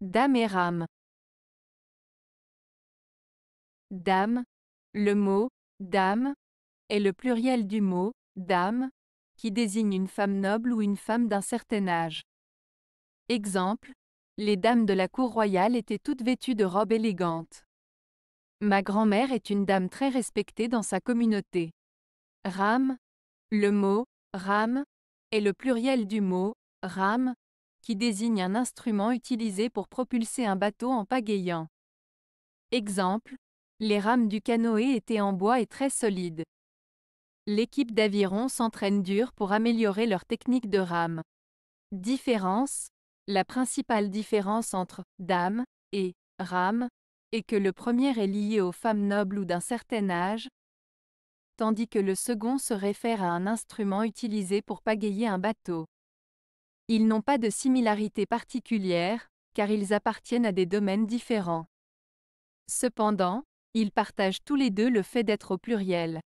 Dame et rame. Dame, le mot dame est le pluriel du mot dame, qui désigne une femme noble ou une femme d'un certain âge. Exemple, les dames de la cour royale étaient toutes vêtues de robes élégantes. Ma grand-mère est une dame très respectée dans sa communauté. Rame, le mot rame est le pluriel du mot rame, qui désigne un instrument utilisé pour propulser un bateau en pagayant. Exemple, les rames du canoë étaient en bois et très solides. L'équipe d'aviron s'entraîne dur pour améliorer leur technique de rame. Différence La principale différence entre dame et rame est que le premier est lié aux femmes nobles ou d'un certain âge, tandis que le second se réfère à un instrument utilisé pour pagayer un bateau. Ils n'ont pas de similarité particulière, car ils appartiennent à des domaines différents. Cependant, ils partagent tous les deux le fait d'être au pluriel.